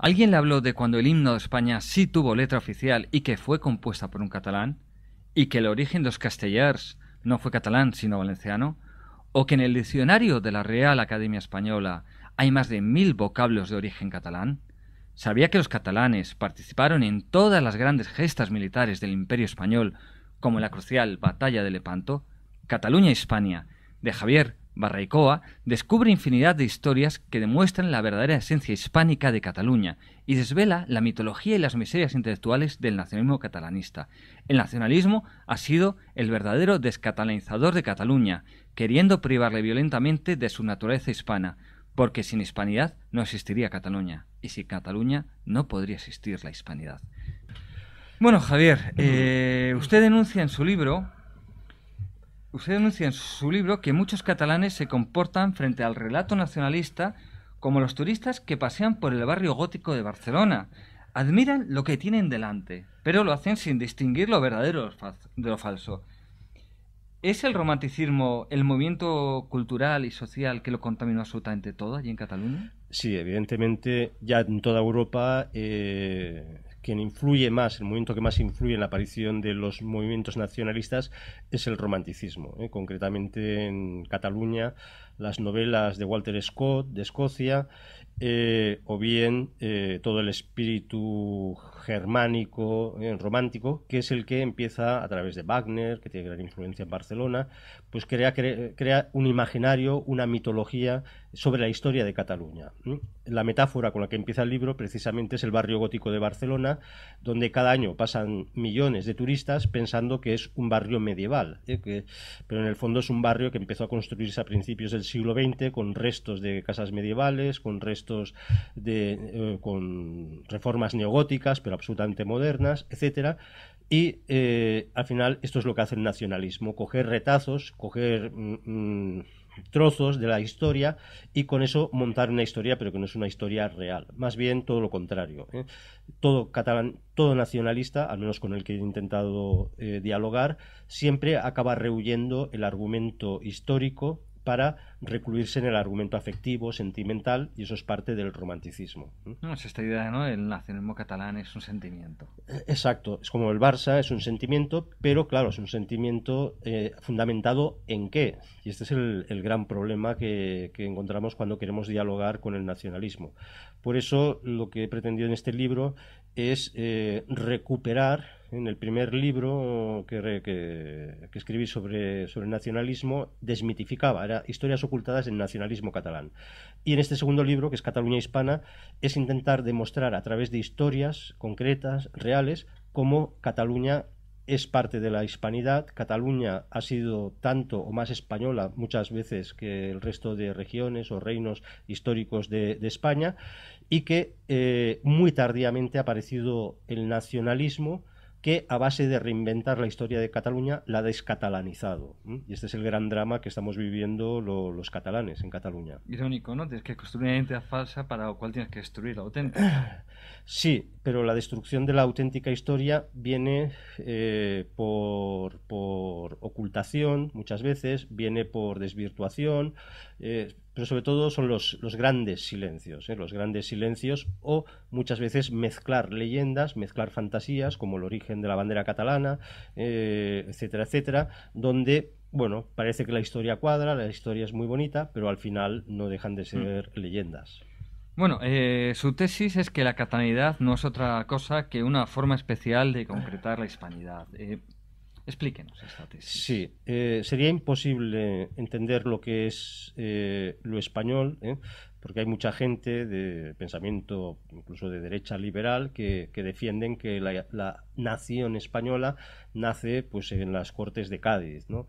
¿Alguien le habló de cuando el himno de España sí tuvo letra oficial y que fue compuesta por un catalán? ¿Y que el origen de los castellers no fue catalán sino valenciano? ¿O que en el diccionario de la Real Academia Española hay más de mil vocablos de origen catalán? ¿Sabía que los catalanes participaron en todas las grandes gestas militares del Imperio Español, como la crucial Batalla de Lepanto? Cataluña Hispania, de Javier Barraicoa descubre infinidad de historias que demuestran la verdadera esencia hispánica de Cataluña y desvela la mitología y las miserias intelectuales del nacionalismo catalanista. El nacionalismo ha sido el verdadero descatalanizador de Cataluña, queriendo privarle violentamente de su naturaleza hispana, porque sin hispanidad no existiría Cataluña, y sin Cataluña no podría existir la hispanidad. Bueno, Javier, eh, usted denuncia en su libro Usted denuncia en su libro que muchos catalanes se comportan frente al relato nacionalista como los turistas que pasean por el barrio gótico de Barcelona. Admiran lo que tienen delante, pero lo hacen sin distinguir lo verdadero de lo falso. ¿Es el romanticismo el movimiento cultural y social que lo contaminó absolutamente todo allí en Cataluña? Sí, evidentemente ya en toda Europa eh, quien influye más, el momento que más influye en la aparición de los movimientos nacionalistas es el romanticismo. ¿eh? Concretamente en Cataluña, las novelas de Walter Scott de Escocia, eh, o bien eh, todo el espíritu germánico, eh, romántico, que es el que empieza a través de Wagner, que tiene gran influencia en Barcelona, pues crea, un imaginario, una mitología sobre la historia de Cataluña. La metáfora con la que empieza el libro precisamente es el barrio gótico de Barcelona, donde cada año pasan millones de turistas pensando que es un barrio medieval, ¿eh? pero en el fondo es un barrio que empezó a construirse a principios del siglo XX con restos de casas medievales, con restos de... Eh, con reformas neogóticas, pero absolutamente modernas, etcétera. Y eh, al final esto es lo que hace el nacionalismo, coger retazos, coger mm, mm, trozos de la historia y con eso montar una historia, pero que no es una historia real. Más bien todo lo contrario. ¿eh? Todo catalán, todo nacionalista, al menos con el que he intentado eh, dialogar, siempre acaba rehuyendo el argumento histórico para recluirse en el argumento afectivo, sentimental, y eso es parte del romanticismo. es esta idea, ¿no? El nacionalismo catalán es un sentimiento. Eh, exacto, es como el Barça, es un sentimiento, pero claro, es un sentimiento eh, fundamentado en qué. Y este es el, gran problema que, encontramos cuando queremos dialogar con el nacionalismo. Por eso lo que he pretendido en este libro es eh, recuperar en el primer libro que, escribí sobre, nacionalismo, desmitificaba, era historias ocultadas del nacionalismo catalán. Y en este segundo libro, que es Cataluña Hispana, es intentar demostrar a través de historias concretas, reales, cómo Cataluña es parte de la hispanidad. Cataluña ha sido tanto o más española muchas veces que el resto de regiones o reinos históricos de, España y que eh, muy tardíamente ha aparecido el nacionalismo que a base de reinventar la historia de Cataluña la ha descatalanizado. Y este es el gran drama que estamos viviendo los catalanes en Cataluña. Irónico, ¿no? Tienes que construir una identidad falsa para lo cual tienes que destruir la auténtica. Sí, pero la destrucción de la auténtica historia viene eh, por, ocultación muchas veces, viene por desvirtuación, eh, pero sobre todo son los, grandes silencios, eh, los grandes silencios o muchas veces mezclar leyendas, mezclar fantasías como el origen de la bandera catalana, etcétera, etcétera, donde bueno, parece que la historia cuadra, la historia es muy bonita, pero al final no dejan de mm. ser leyendas. Bueno, eh, su tesis es que la catalanidad no es otra cosa que una forma especial de concretar la hispanidad. Eh, explíquenos esta tesis. Sí, eh, sería imposible entender lo que es lo español, porque hay mucha gente de pensamiento, incluso de derecha liberal, que, que defienden que la, la, nación española nace pues, en las Cortes de Cádiz, ¿no?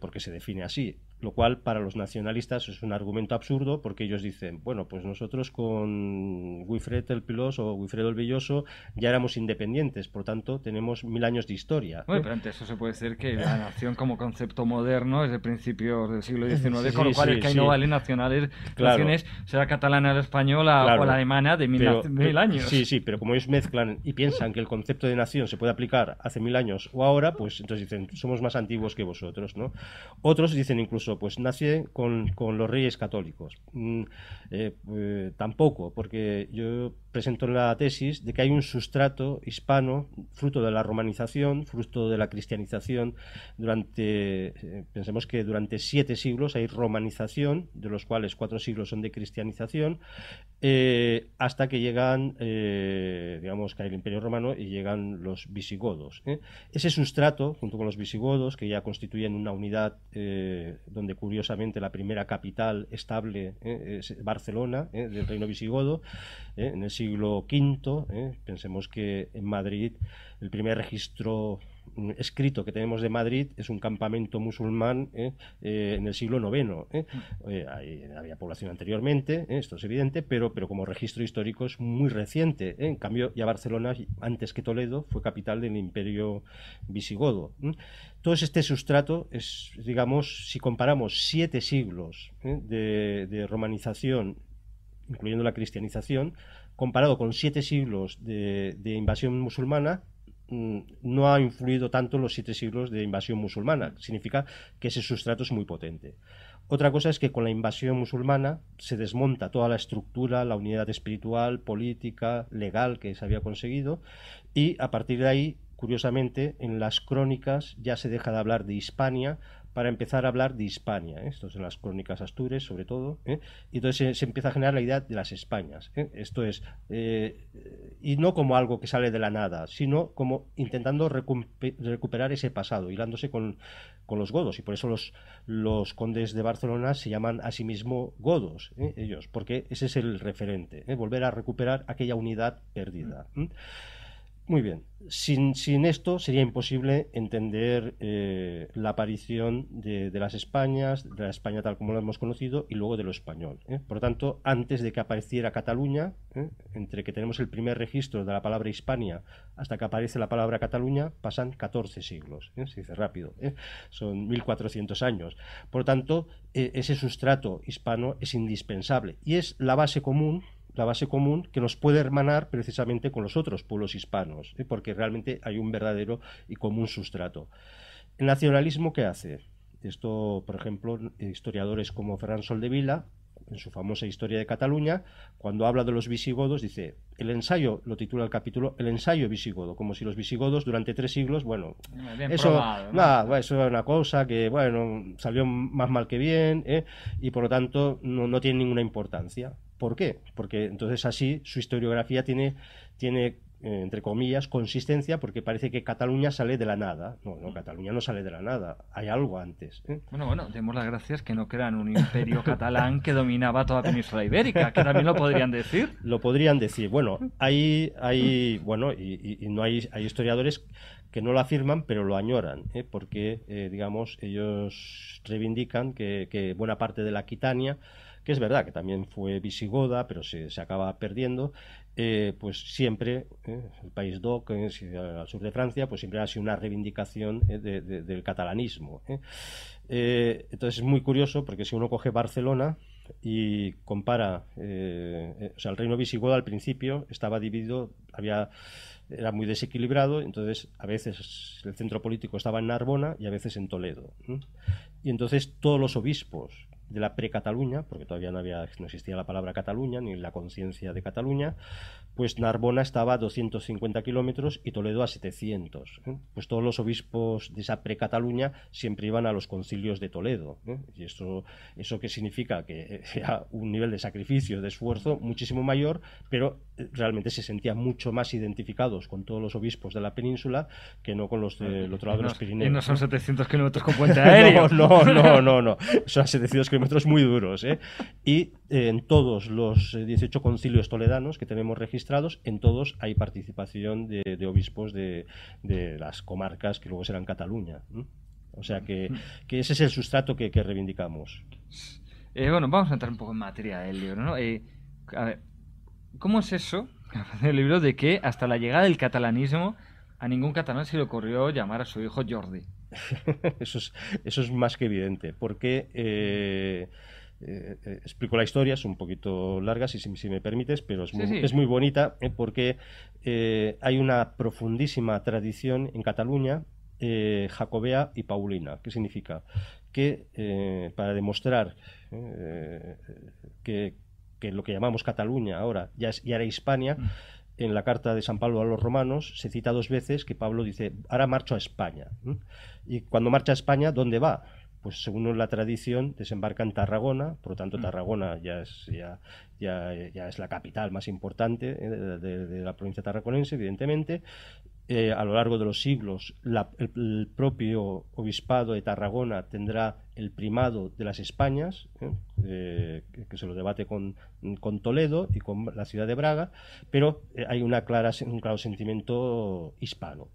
porque se define así lo cual para los nacionalistas es un argumento absurdo porque ellos dicen, bueno, pues nosotros con Wilfred el Piloso o Wilfredo el Villoso ya éramos independientes, por tanto tenemos mil años de historia. Bueno, pero ante eso se puede decir que la nación como concepto moderno es de principios del siglo XIX, con lo cual es que ahí no valen nacionales, naciones, será catalana, o española o alemana de mil, mil, años. Sí, sí, pero como ellos mezclan y piensan que el concepto de nación se puede aplicar hace mil años o ahora, pues entonces dicen, somos más antiguos que vosotros, ¿no? Otros dicen incluso pues nace con, los reyes católicos. Mm, eh, eh, tampoco, porque yo presento la tesis de que hay un sustrato hispano, fruto de la romanización, fruto de la cristianización, durante, eh, pensemos que durante siete siglos hay romanización, de los cuales cuatro siglos son de cristianización, hasta que llegan, digamos, cae el Imperio Romano y llegan los visigodos. Ese sustrato, junto con los visigodos, que ya constituyen una unidad donde donde curiosamente la primera capital estable eh, es Barcelona, eh, del reino visigodo, eh, en el siglo V. pensemos que en Madrid el primer registro escrito que tenemos de Madrid es un campamento musulmán ¿eh? Eh, en el siglo IX. ¿eh? Mm. había población anteriormente, esto es evidente, pero, pero como registro histórico es muy reciente. En cambio, ya Barcelona, antes que Toledo, fue capital del imperio visigodo. Todo este sustrato es, digamos, si comparamos siete siglos de, romanización, incluyendo la cristianización, comparado con siete siglos de invasión musulmana, Mm, no ha influido tanto los siete siglos de invasión musulmana. Significa que ese sustrato es muy potente. Otra cosa es que con la invasión musulmana se desmonta toda la estructura, la unidad espiritual, política, legal que se había conseguido y a partir de ahí, curiosamente, en las crónicas ya se deja de hablar de Hispania para empezar a hablar de Hispania, ¿eh? esto es en las crónicas astures sobre todo, ¿eh? y entonces se, empieza a generar la idea de las Españas, ¿eh? esto es, y no como algo que sale de la nada, sino como intentando recuperar ese pasado, hilándose con, con, los godos, y por eso los, los condes de Barcelona se llaman a sí mismo godos, ellos, porque ese es el referente, volver a recuperar aquella unidad perdida. Muy bien. Sin, esto sería imposible entender eh, la aparición de, las Españas, de la España tal como la hemos conocido, y luego de lo español. ¿eh? Por lo tanto, antes de que apareciera Cataluña, ¿eh? entre que tenemos el primer registro de la palabra Hispania hasta que aparece la palabra Cataluña, pasan 14 siglos. Se dice rápido, son 1400 años. Por lo tanto, e, ese sustrato hispano es indispensable y es la base común la base común que nos puede hermanar precisamente con los otros pueblos hispanos, ¿eh? porque realmente hay un verdadero y común sustrato. ¿El nacionalismo qué hace? Esto, por ejemplo, historiadores como Ferran Soldevila, en su famosa Historia de Cataluña, cuando habla de los visigodos, dice, el ensayo, lo titula el capítulo, el ensayo visigodo, como si los visigodos durante tres siglos, bueno, eso, eso era una cosa que, bueno, salió más mal que bien, ¿eh? y por lo tanto no tiene ninguna importancia. ¿Por qué? Porque entonces así su historiografía tiene, eh, entre comillas, consistencia, porque parece que Cataluña sale de la nada. No, no, mm. Cataluña no sale de la nada, hay algo antes. ¿eh? Bueno, bueno, demos las gracias que no crean un imperio catalán que dominaba toda la península ibérica, que también lo podrían decir. Lo podrían decir, bueno, hay, bueno, y, no hay, historiadores que no lo afirman, pero lo añoran, ¿eh? porque, digamos, ellos reivindican que, que buena parte de la Aquitania que es verdad que también fue visigoda, pero se, acaba perdiendo, eh, pues siempre eh, el país DOC, es eh, al sur de Francia, pues siempre ha sido una reivindicación del catalanismo. entonces es muy curioso porque si uno coge Barcelona, y compara, o sea, el reino Visigoda al principio estaba dividido, había, era muy desequilibrado, entonces a veces el centro político estaba en Narbona y a veces en Toledo. Y entonces todos los obispos de la pre-Cataluña, porque todavía no, había, no existía la palabra Cataluña ni la conciencia de Cataluña, pues Narbona estaba a 250 kilómetros y Toledo a 700. ¿eh? Pues todos los obispos de esa pre-Cataluña siempre iban a los concilios de Toledo. ¿eh? ¿Y eso, eso qué significa? Que era un nivel de sacrificio, de esfuerzo muchísimo mayor, pero realmente se sentían mucho más identificados con todos los obispos de la península que no con los del otro lado de los Pirineos. Y no son 700 kilómetros con puente aéreo. no, no, no, no, Son 700 kilómetros muy duros. ¿eh? Y eh, en todos los 18 eh, concilios toledanos que tenemos registrados, en todos hay participación de, obispos de, las comarcas que luego serán Cataluña. O sea mm. que, ese es el sustrato que, reivindicamos. bueno, vamos a entrar un poco en materia del libro. ¿no? a ver ¿Cómo es eso? El libro de que hasta la llegada del catalanismo a ningún catalán se le ocurrió llamar a su hijo Jordi. eso, es, más que evidente, porque eh, eh, eh, explico la historia, es un poquito larga, si, me permites, pero es muy, bonita porque hay una profundísima tradición en Cataluña jacobea y paulina. ¿Qué significa? Que para demostrar que lo que llamamos Cataluña ahora ya, Hispania, mm. en la carta de San Pablo a los romanos se cita dos veces que Pablo dice, ahora marcho a España. Y cuando marcha a España, ¿dónde va? Pues según la tradición, desembarca en Tarragona, por lo tanto mm. Tarragona ya es, la capital más importante eh, de, de la provincia tarraconense, evidentemente, eh, a lo largo de los siglos, el, propio obispado de Tarragona tendrá el primado de las Españas, ¿eh? Eh, que, se lo debate con, Toledo y con la ciudad de Braga, pero hay una clara, un claro sentimiento hispano.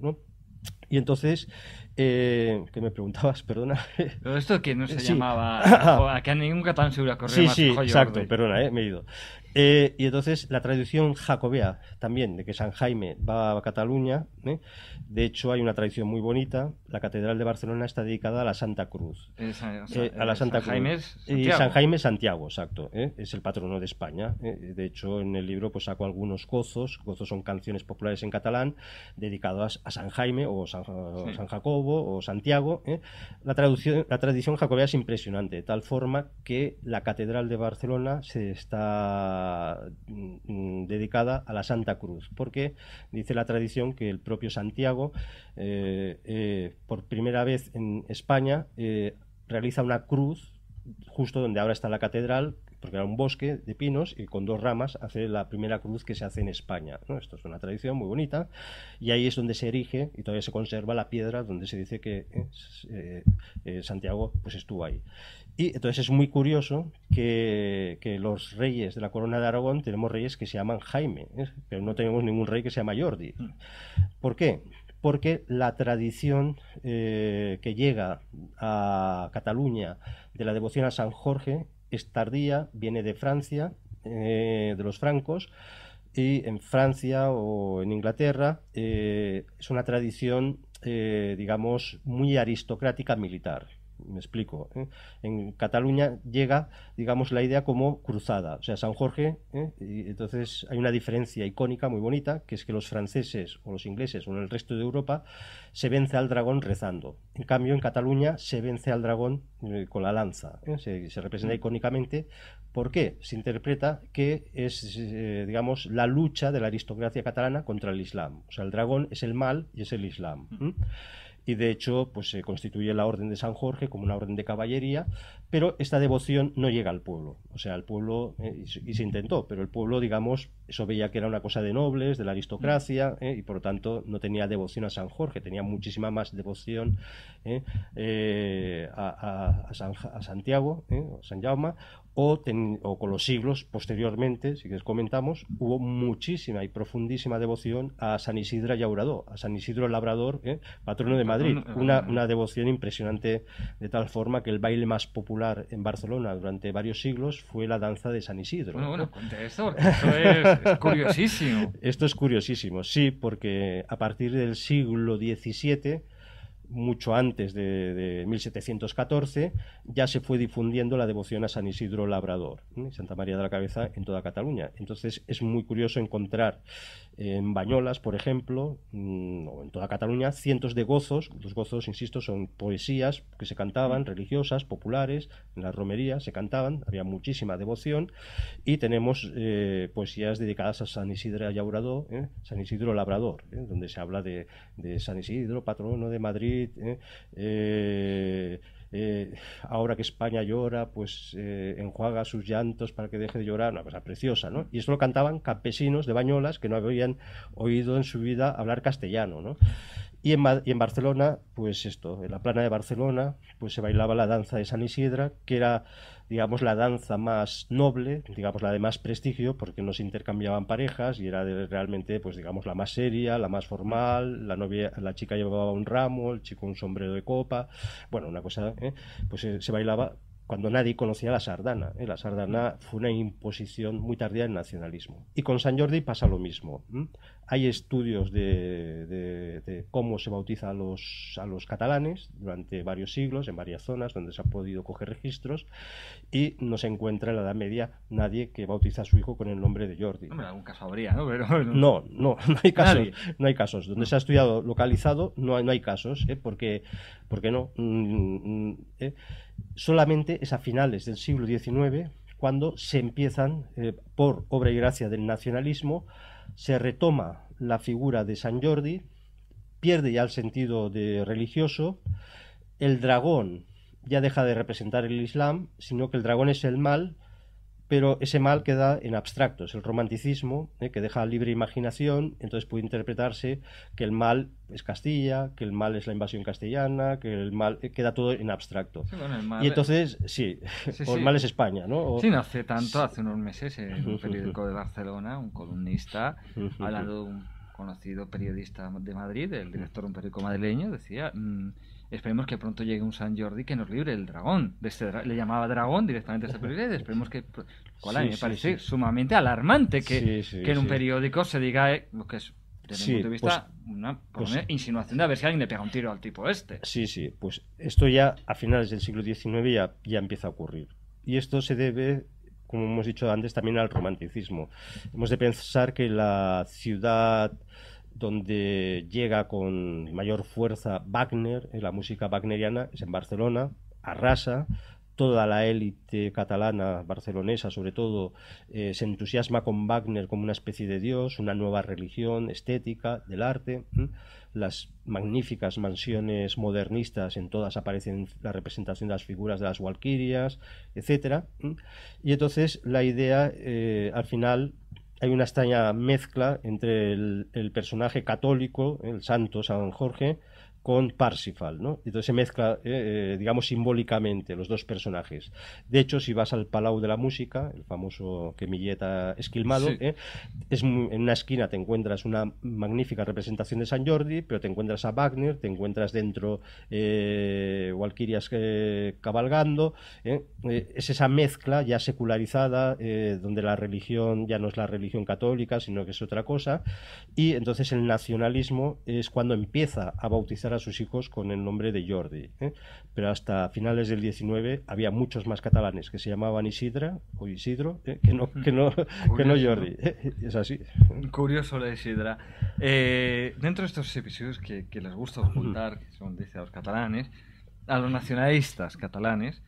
Y entonces eh, que me preguntabas, perdona. pero Esto que no se llamaba. que a ningún catalán se hubiera corrido sí, Sí, exacto, perdona, eh, me he ido. Eh, y entonces la tradición jacobea también, de que San Jaime va a Cataluña. ¿eh? De hecho, hay una tradición muy bonita. La Catedral de Barcelona está dedicada a la Santa Cruz. a la Santa Cruz. Jaime San Jaime Santiago, exacto. Es el patrono de España. De hecho, en el libro pues, saco algunos gozos. Gozos son canciones populares en catalán dedicadas a San Jaime o San Jacobo o Santiago, ¿eh? la, la tradición jacobea es impresionante, de tal forma que la Catedral de Barcelona se está mm, dedicada a la Santa Cruz, porque dice la tradición que el propio Santiago, eh, eh, por primera vez en España, realiza una cruz justo donde ahora está la catedral, porque era un bosque de pinos y con dos ramas hace la primera cruz que se hace en España. Esto es una tradición muy bonita y ahí es donde se erige y todavía se conserva la piedra donde se dice que eh, eh, eh, Santiago pues estuvo ahí. Y entonces es muy curioso que, los reyes de la corona de Aragón tenemos reyes que se llaman Jaime, pero no tenemos ningún rey que se mayor. Jordi. Mm. ¿Por qué? Porque la tradición que llega a Cataluña de la devoción a San Jorge es tardía, viene de Francia, eh, de los francos, y en Francia o en Inglaterra eh, es una tradición, eh, digamos, muy aristocrática militar. Me explico. ¿eh? En Cataluña llega, digamos, la idea como cruzada, o sea, San Jorge, ¿eh? y entonces hay una diferencia icónica muy bonita, que es que los franceses o los ingleses o en el resto de Europa se vence al dragón rezando. En cambio, en Cataluña se vence al dragón eh, con la lanza, se, representa icónicamente. ¿Por qué? Se interpreta que es, digamos, la lucha de la aristocracia catalana contra el Islam. O sea, el dragón es el mal y es el Islam y de hecho pues se constituye la Orden de San Jorge como una orden de caballería, pero esta devoción no llega al pueblo, o sea, al pueblo, eh, y, se intentó, pero el pueblo, digamos, eso veía que era una cosa de nobles, de la aristocracia, mm. eh, y por lo tanto no tenía devoción a San Jorge, tenía muchísima más devoción eh, a, Santiago, a San Jaume, o, con los siglos posteriormente, si les comentamos, hubo muchísima y profundísima devoción a San Isidro Yauradó, a San Isidro Labrador, ¿eh? patrono de Madrid. Una, una, devoción impresionante de tal forma que el baile más popular en Barcelona durante varios siglos fue la danza de San Isidro. Bueno, bueno, esto, esto es, es curiosísimo. Esto es curiosísimo, sí, porque a partir del siglo XVII mucho antes de, 1714, ya se fue difundiendo la devoción a San Isidro Labrador, Santa María de la Cabeza, en toda Cataluña. Entonces es muy curioso encontrar eh, en Bañolas, por ejemplo, mm, o en toda Cataluña, cientos de gozos. Los gozos, insisto, son poesías que se cantaban, religiosas, populares, en las romerías se cantaban, había muchísima devoción. Y tenemos eh, poesías dedicadas a San Isidro ¿eh? San Isidro Labrador, donde se habla de San Isidro, patrono de Madrid ¿eh? Eh, eh, ahora que España llora, pues enjuaga sus llantos para que deje de llorar, una cosa preciosa, ¿no? Y eso lo cantaban campesinos de Bañolas que no habían oído en su vida hablar castellano, ¿no? Y en, Barcelona, pues esto, en la plana de Barcelona, pues se bailaba la danza de San Isidra, que era, digamos, la danza más noble, digamos, la de más prestigio, porque no se intercambiaban parejas y era realmente, pues digamos, la más seria, la más formal, la, novia, la chica llevaba un ramo, el chico un sombrero de copa, bueno, una cosa, ¿eh? pues eh, se, bailaba cuando nadie conocía la sardana. ¿eh? La sardana fue una imposición muy tardía del nacionalismo. Y con San Jordi pasa lo mismo. Hay estudios de, cómo se bautiza a los, catalanes durante varios siglos, en varias zonas donde se ha podido coger registros, y no se encuentra en la Edad Media nadie que bautiza a su hijo con el nombre de Jordi. No, algún caso habría, ¿no? no, no, no, hay casos. No hay casos. Donde se ha estudiado localizado no hay, no hay casos, ¿eh? porque, porque no. Mm, mm, ¿eh? Solamente es a finales del siglo XIX cuando se empiezan, eh, por obra y gracia del nacionalismo, se retoma la figura de San Jordi, pierde ya el sentido de religioso, el dragón ya deja de representar el Islam, sino que el dragón es el mal, pero ese mal queda en abstracto, es el romanticismo ¿eh? que deja libre imaginación, entonces puede interpretarse que el mal es Castilla, que el mal es la invasión castellana, que el mal eh, queda todo en abstracto. Y entonces, sí, o el mal es España, ¿no? Sí, no hace tanto, hace unos meses, en un periódico de Barcelona, un columnista, hablando de un conocido periodista de Madrid, el director de un periódico madrileño, decía... Mm, Esperemos que pronto llegue un San Jordi que nos libre el dragón. De este le llamaba dragón directamente a este Esperemos que. Eh, me parece sumamente alarmante que, en un periódico se diga eh, lo que es desde mi punto de pues vista, pues una, insinuación de a ver si alguien le pega un tiro al tipo este. Sí, sí, pues esto ya a finales del siglo XIX ya, ya empieza a ocurrir. Y esto se debe, como hemos dicho antes, también al romanticismo. Hemos de pensar que la ciudad donde llega con mayor fuerza Wagner, la música wagneriana, es en Barcelona, arrasa, toda la élite catalana, barcelonesa sobre todo, eh, se entusiasma con Wagner como una especie de dios, una nueva religión estética del arte. Las magníficas mansiones modernistas, en todas aparecen la representación de las figuras de las walquirias, etc. Y entonces la idea, eh, al final, hay una extraña mezcla entre el, personaje católico, el santo San Jorge, con Parsifal, ¿no? Entonces se mezcla, eh, eh, digamos, simbólicamente los dos personajes. De hecho, si vas al Palau de la Música, el famoso que milleta esquilmado, eh, es, en una esquina te encuentras una magnífica representación de San Jordi, pero te encuentras a Wagner, te encuentras dentro eh, Walkirias cabalgando, es esa mezcla ya secularizada, donde la religión ya no es la religión católica, sino que es otra cosa, y entonces el nacionalismo es cuando empieza a bautizar a sus hijos con el nombre de Jordi. ¿eh? Pero hasta finales del 19 había muchos más catalanes que se llamaban Isidra o Isidro ¿eh? que, no, que, no, Jordi. ¿eh? Es así. Curioso la Isidra. dentro de estos episodios que, les gusta ocultar, que son, dice, a los catalanes, a los nacionalistas catalanes,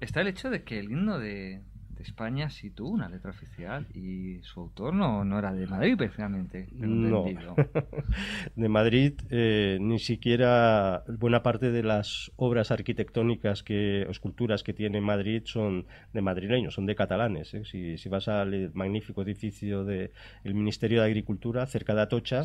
está el hecho de que el himno de, España sí tuvo una letra oficial y su autor no, no era de Madrid, precisamente. No, de Madrid eh, ni siquiera buena parte de las obras arquitectónicas que, o esculturas que tiene Madrid son de madrileños, son de catalanes. ¿eh? Si, si, vas al eh, magnífico edificio del Ministerio de Agricultura, cerca de Atocha,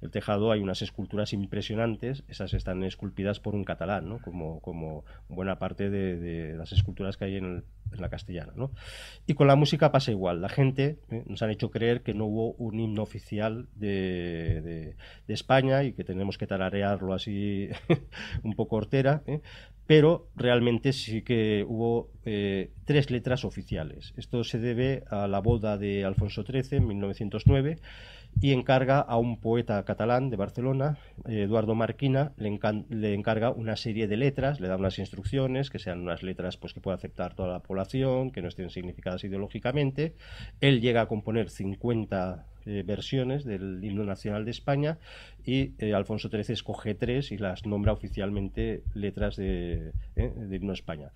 el tejado hay unas esculturas impresionantes, esas están esculpidas por un catalán, como, como buena parte de, de las esculturas que hay en el en la castellana. Y con la música pasa igual. La gente eh, nos han hecho creer que no hubo un himno oficial de, España y que tenemos que tararearlo así un poco hortera, ¿eh? pero realmente sí que hubo eh, tres letras oficiales. Esto se debe a la boda de Alfonso XIII en 1909 y encarga a un poeta catalán de Barcelona, eh, Eduardo Marquina, le, encarga una serie de letras, le da unas instrucciones, que sean unas letras pues, que pueda aceptar toda la población, que no estén significadas ideológicamente. Él llega a componer 50 eh, versiones del himno nacional de España y eh, Alfonso XIII escoge tres y las nombra oficialmente letras de, eh, de España.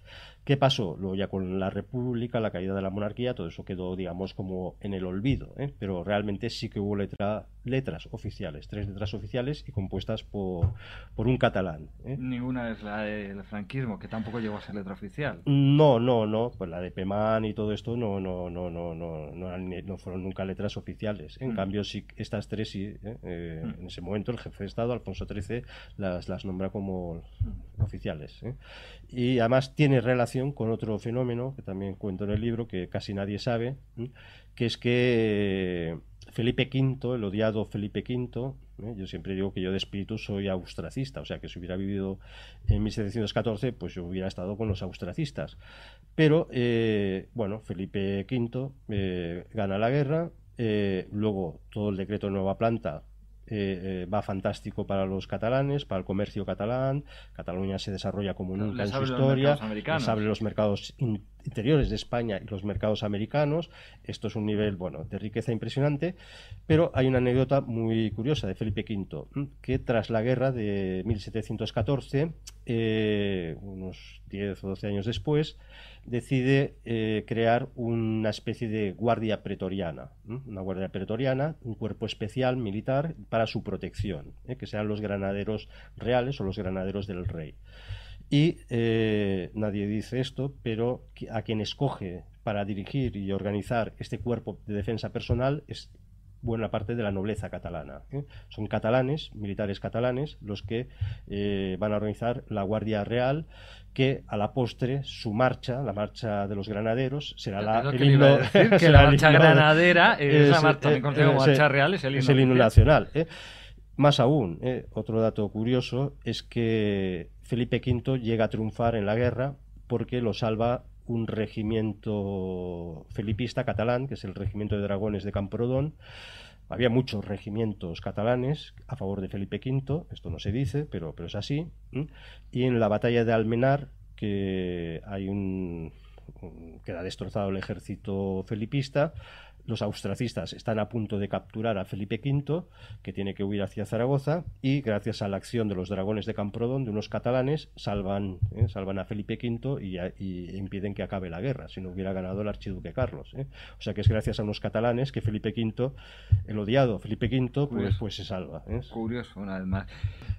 ¿Qué pasó? Luego ya con la República, la caída de la monarquía, todo eso quedó, digamos, como en el olvido, ¿eh? pero realmente sí que hubo letra, letras oficiales, tres letras oficiales y compuestas por, por un catalán. ¿eh? Ninguna es la del franquismo, que tampoco llegó a ser letra oficial. No, no, no, pues la de Pemán y todo esto no, no, no, no, no, no, fueron nunca letras oficiales. En mm. cambio, sí, estas tres sí, mm. en ese momento el jefe de Estado, Alfonso XIII, las, nombra como oficiales. ¿eh? Y además tiene relación con otro fenómeno que también cuento en el libro, que casi nadie sabe, que es que Felipe V, el odiado Felipe V, ¿eh? yo siempre digo que yo de espíritu soy austracista, o sea que si hubiera vivido en 1714, pues yo hubiera estado con los austracistas. Pero, eh, bueno, Felipe V gana la guerra, luego todo el decreto de nueva planta eh, eh, va fantástico para los catalanes, para el comercio catalán. Cataluña se desarrolla como nunca en su historia. se abre los mercados interiores de España y los mercados americanos. Esto es un nivel bueno, de riqueza impresionante, pero hay una anécdota muy curiosa de Felipe V, que tras la guerra de 1714, eh, unos 10 o 12 años después, decide eh, crear una especie de guardia pretoriana, una guardia pretoriana, un cuerpo especial militar para su protección, ¿eh? que sean los granaderos reales o los granaderos del rey. Y eh, nadie dice esto, pero a quien escoge para dirigir y organizar este cuerpo de defensa personal es buena parte de la nobleza catalana. ¿eh? Son catalanes, militares catalanes, los que eh, van a organizar la Guardia Real, que a la postre su marcha, la marcha de los granaderos, será la, que la marcha granadera es, la marcha, real, el es el himno nacional. Más aún, otro dato curioso es que Felipe V llega a triunfar en la guerra porque lo salva un regimiento felipista catalán, que es el regimiento de dragones de Camprodón. Había muchos regimientos catalanes a favor de Felipe V, esto no se dice, pero, pero es así. Y en la batalla de Almenar, que hay un, queda destrozado el ejército felipista, los austracistas están a punto de capturar a Felipe V, que tiene que huir hacia Zaragoza, y gracias a la acción de los dragones de Camprodón, de unos catalanes, salvan, eh, salvan a Felipe V y, impiden que acabe la guerra, si no hubiera ganado el archiduque Carlos. Eh. O sea que es gracias a unos catalanes que Felipe V, el odiado Felipe V, pues, pues se salva. ¿eh? Curioso, una más.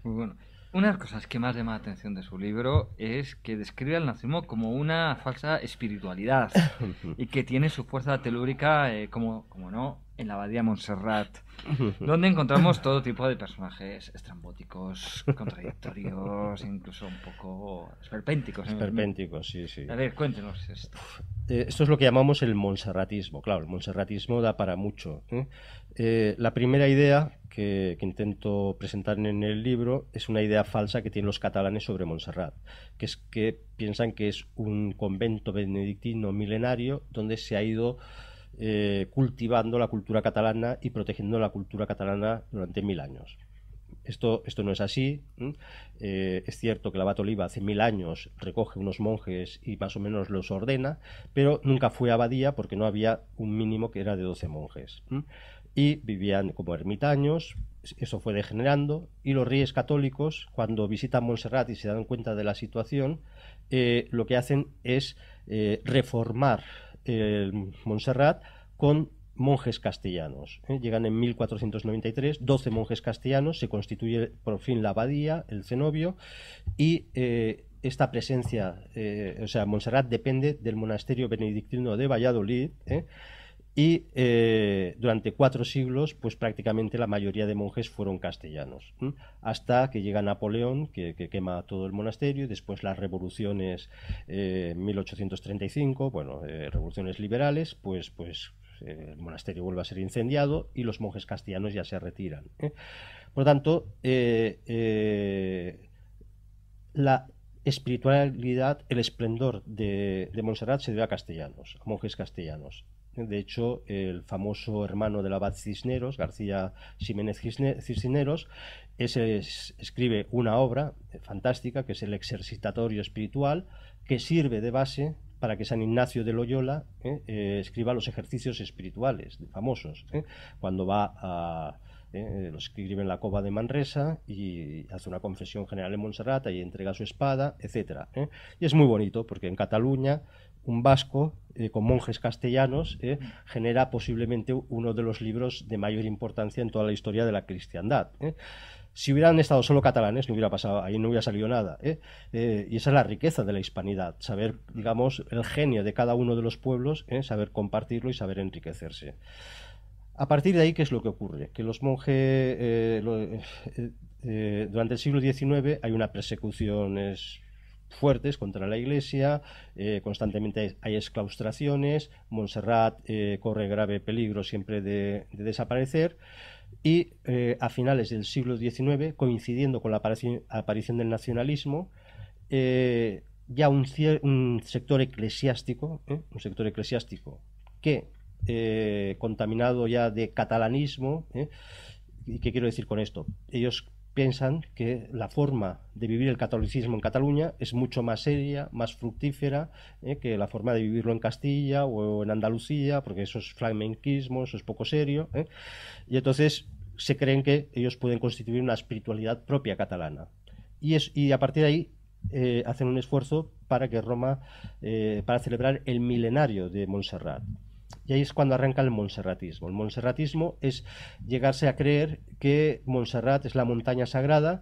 Pues bueno. Una de las cosas que más llama la atención de su libro es que describe al nazismo como una falsa espiritualidad y que tiene su fuerza telúrica, eh, como, como no, en la abadía Montserrat, donde encontramos todo tipo de personajes estrambóticos, contradictorios, incluso un poco esperpénticos. ¿eh? Esperpénticos, sí, sí. A ver, cuéntenos esto. Eh, esto es lo que llamamos el montserratismo. Claro, el montserratismo da para mucho. ¿eh? la primera idea que, que, intento presentar en el libro es una idea falsa que tienen los catalanes sobre Montserrat, que es que piensan que es un convento benedictino milenario donde se ha ido eh, cultivando la cultura catalana y protegiendo la cultura catalana durante mil años. Esto, esto no es así. Eh, es cierto que la abad Oliva hace mil años recoge unos monjes y más o menos los ordena, pero nunca fue abadía porque no había un mínimo que era de 12 monjes. Y vivían como ermitaños, eso fue degenerando, y los reyes católicos, cuando visitan Montserrat y se dan cuenta de la situación, eh, lo que hacen es reformar el Montserrat con monjes castellanos. ¿eh? Llegan en 1493, 12 monjes castellanos, se constituye por fin la abadía, el cenobio, y eh, esta presencia, eh, o sea, Montserrat depende del monasterio benedictino de Valladolid y eh, durante cuatro siglos, pues prácticamente la mayoría de monjes fueron castellanos, hasta que llega Napoleón, que, quema todo el monasterio, y después las revoluciones eh, 1835, bueno, eh, revoluciones liberales, pues, pues eh, el monasterio vuelve a ser incendiado y los monjes castellanos ya se retiran. Por lo tanto, la espiritualidad, el esplendor de, de Montserrat se debe a castellanos, a monjes castellanos. De hecho, el famoso hermano del abad Cisneros, García Jiménez Cisneros, escribe una obra fantástica que es el Exercitatorio Espiritual, que sirve de base para que San Ignacio de Loyola eh, eh, escriba los ejercicios espirituales famosos, eh. cuando va a, eh, lo escribe en la cova de Manresa y hace una confesión general en Montserrat y entrega su espada, etc. Y es muy bonito porque en Cataluña un vasco eh, con monjes castellanos, eh, genera posiblemente uno de los libros de mayor importancia en toda la historia de la cristiandad. Eh. Si hubieran estado solo catalanes, no hubiera pasado, ahí no hubiera salido nada. y esa es la riqueza de la hispanidad, saber, digamos, el genio de cada uno de los pueblos, saber compartirlo y saber enriquecerse. A partir de ahí, ¿qué es lo que ocurre? Que los monjes, durante el siglo XIX hay unas persecuciones fuertes contra la Iglesia, eh, constantemente hay exclaustraciones, Montserrat eh, corre grave peligro siempre de, desaparecer y eh, a finales del siglo XIX, coincidiendo con la aparición, del nacionalismo, ya un, un, sector eclesiástico, un sector eclesiástico que contaminado ya de catalanismo, ¿Y qué quiero decir con esto? Ellos piensan que la forma de vivir el catolicismo en Cataluña es mucho más seria, más fructífera eh, que la forma de vivirlo en Castilla o en Andalucía, porque eso es flamenquismo, eso es poco serio. Eh. Y entonces se creen que ellos pueden constituir una espiritualidad propia catalana. Y, a partir de ahí eh, hacen un esfuerzo para que Roma, para celebrar el milenario de Montserrat. Y ahí es cuando arranca el monserratismo. El monserratismo es llegarse a creer que Montserrat es la montaña sagrada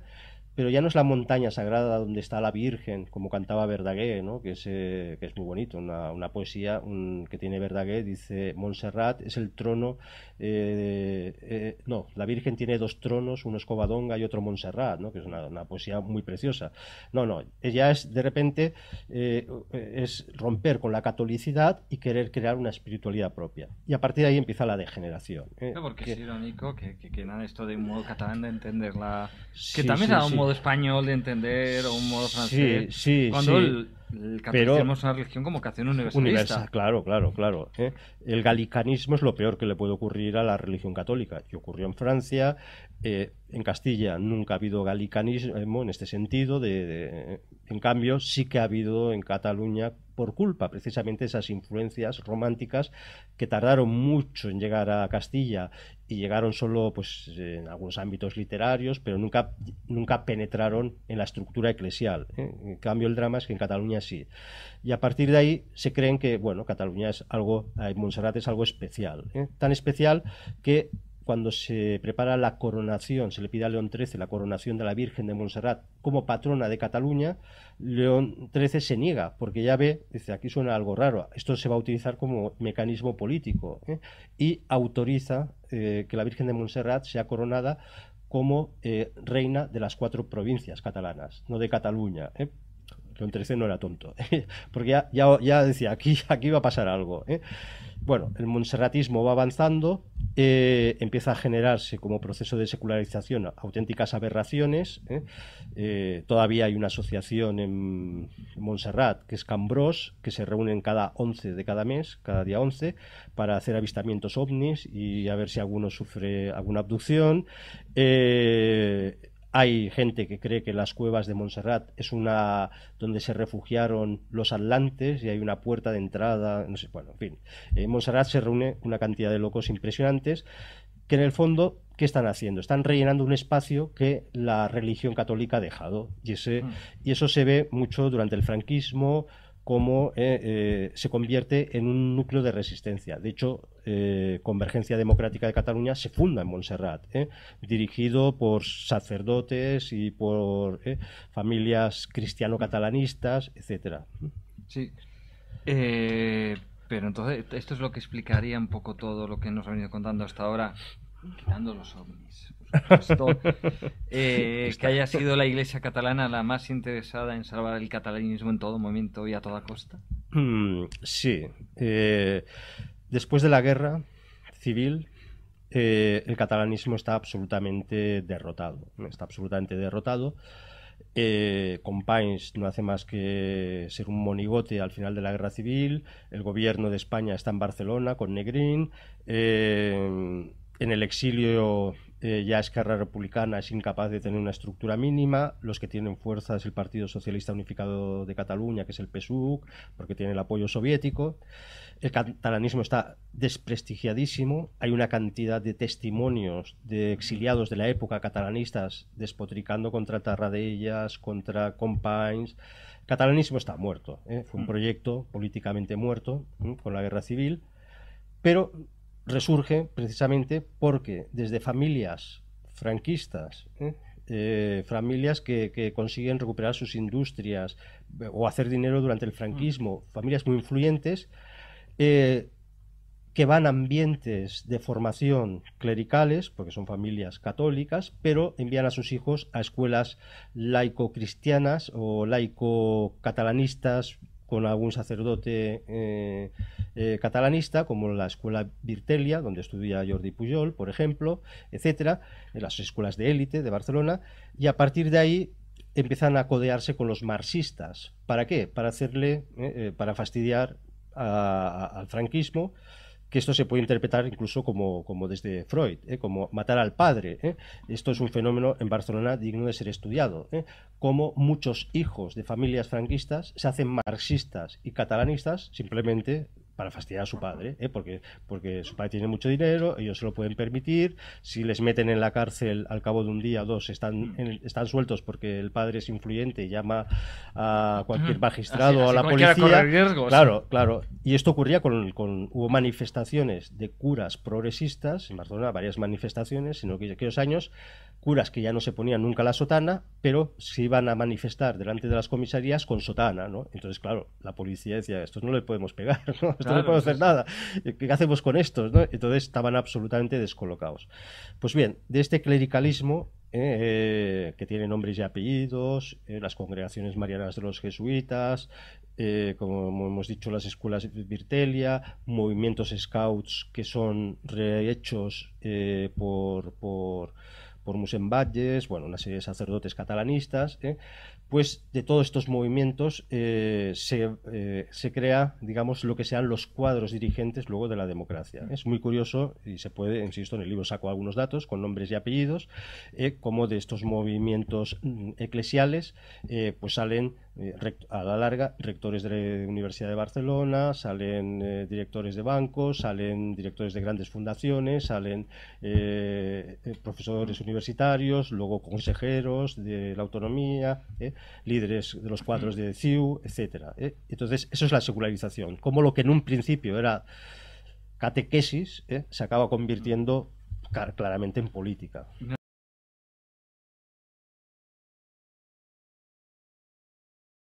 pero ya no es la montaña sagrada donde está la Virgen, como cantaba Verdaguer, ¿no? que, es, eh, muy bonito, una, poesía que tiene Verdaguer, dice, Montserrat es el trono, eh, eh, no, la Virgen tiene dos tronos, uno es Covadonga y otro Montserrat, que es una, poesía muy preciosa. No, no, ella es de repente, es romper con la catolicidad y querer crear una espiritualidad propia. Y a partir de ahí empieza la degeneración. porque es irónico que, que, nada, esto de un modo catalán de entenderla, que también modo español de entender o un modo francés. Sí, sí, cuando sí pero catolicismo una religión como una universalista. Universal, claro, claro, claro. ¿eh? El galicanismo es lo peor que le puede ocurrir a la religión católica. Y ocurrió en Francia, eh, en Castilla nunca ha habido galicanismo en este sentido. en cambio, sí que ha habido en Cataluña por culpa precisamente esas influencias románticas que tardaron mucho en llegar a Castilla y llegaron solo pues en algunos ámbitos literarios, pero nunca, nunca penetraron en la estructura eclesial. ¿eh? En cambio, el drama es que en Cataluña y a partir de ahí se creen que, bueno, Cataluña es algo, eh, Montserrat es algo especial, ¿eh? tan especial que cuando se prepara la coronación, se le pide a León XIII la coronación de la Virgen de Montserrat como patrona de Cataluña, León XIII se niega porque ya ve, dice, aquí suena algo raro, esto se va a utilizar como mecanismo político ¿eh? y autoriza que la Virgen de Montserrat sea coronada como reina de las cuatro provincias catalanas, no de Cataluña, lo 13 no era tonto, porque ya, decía, aquí, aquí va a pasar algo. ¿eh? Bueno, el monserratismo va avanzando, eh, empieza a generarse como proceso de secularización auténticas aberraciones. ¿eh? todavía hay una asociación en Montserrat, que es Cambrós, que se reúnen cada 11 de cada mes, cada día 11, para hacer avistamientos ovnis y a ver si alguno sufre alguna abducción. Hay gente que cree que las cuevas de Montserrat es una donde se refugiaron los atlantes y hay una puerta de entrada, no sé, bueno, en fin. Eh, Montserrat se reúne una cantidad de locos impresionantes que en el fondo, ¿qué están haciendo? Están rellenando un espacio que la religión católica ha dejado. Y, mm. y eso se ve mucho durante el franquismo, cómo eh, eh, se convierte en un núcleo de resistencia. De hecho, eh, Convergencia Democrática de Cataluña se funda en Montserrat, dirigido por sacerdotes y por familias cristiano-catalanistas, etc. Sí. pero entonces, esto es lo que explicaría un poco todo lo que nos ha venido contando hasta ahora, quitando los ovnis. Eh, que haya sido la Iglesia catalana la más interesada en salvar el catalanismo en todo momento y a toda costa? Mm, sí. Eh, después de la guerra civil, eh, el catalanismo está absolutamente derrotado. Está absolutamente derrotado. Eh, no hace más que ser un monigote al final de la guerra civil. El gobierno de España está en Barcelona con Negrín. en el exilio eh, ya Esquerra Republicana es incapaz de tener una estructura mínima, los que tienen fuerza es el Partido Socialista Unificado de Cataluña, que es el PSUC, porque tiene el apoyo soviético. El catalanismo está desprestigiadísimo, hay una cantidad de testimonios de exiliados de la época catalanistas despotricando contra Tarradellas, contra Companys. El catalanismo está muerto, ¿eh? fue un mm. proyecto políticamente muerto ¿eh? con la guerra civil, pero resurge precisamente porque desde familias franquistas, ¿eh? Eh, familias que, consiguen recuperar sus industrias eh, o hacer dinero durante el mm. franquismo, familias muy influyentes, que van a ambientes de formación clericales, porque son familias católicas, pero envían a sus hijos a escuelas laico-cristianas o laico-catalanistas con algún sacerdote eh, catalanista, como la Escuela Virtelia, donde estudia Jordi Pujol, por ejemplo, etcétera, en las escuelas de élite de Barcelona, y a partir de ahí empiezan a codearse con los marxistas. ¿Para qué? Para hacerle, eh, eh, para fastidiar al franquismo, que esto se puede interpretar incluso como, desde Freud, como matar al padre. Esto es un fenómeno en Barcelona digno de ser estudiado, como muchos hijos de familias franquistas se hacen marxistas y catalanistas simplemente para fastidiar a su padre, ¿eh? porque, porque su padre tiene mucho dinero, ellos se lo pueden permitir, si les meten en la cárcel al cabo de un día o dos están, mm. están sueltos porque el padre es influyente y llama a mm. cualquier magistrado o a la policía. Claro, claro. Y esto ocurría con, con, hubo manifestaciones de curas progresistas en Barcelona, varias manifestaciones en aquellos años curas que ya no se ponían nunca la sotana, pero se iban a manifestar delante de las comisarías con sotana, ¿no? Entonces, claro, la policía decía, estos no le podemos pegar, ¿no? Esto no podemos hacer nada, ¿qué hacemos con estos? ¿no? Entonces estaban absolutamente descolocados. Pues bien, de este clericalismo eh, eh, que tiene nombres y apellidos, eh, las congregaciones marianas de los jesuitas, como hemos dicho, las escuelas de Virtelia, movimientos scouts que son rehechos por por Musenvalles, bueno, una serie de sacerdotes catalanistas, ¿eh? pues de todos estos movimientos eh, eh, se, crea, digamos, lo que sean los cuadros dirigentes luego de la democracia. Mm. Es muy curioso y se puede, insisto, en el libro saco algunos datos con nombres y apellidos, eh, como de estos movimientos mm, eclesiales, pues salen a la larga rectores de la Universidad de Barcelona, salen directores de bancos, salen directores de grandes fundaciones, salen profesores mm. universitarios, luego consejeros de la autonomía líderes de los cuadros de CIU, etc. ¿eh? Entonces, eso es la secularización, como lo que en un principio era catequesis ¿eh? se acaba convirtiendo claramente en política.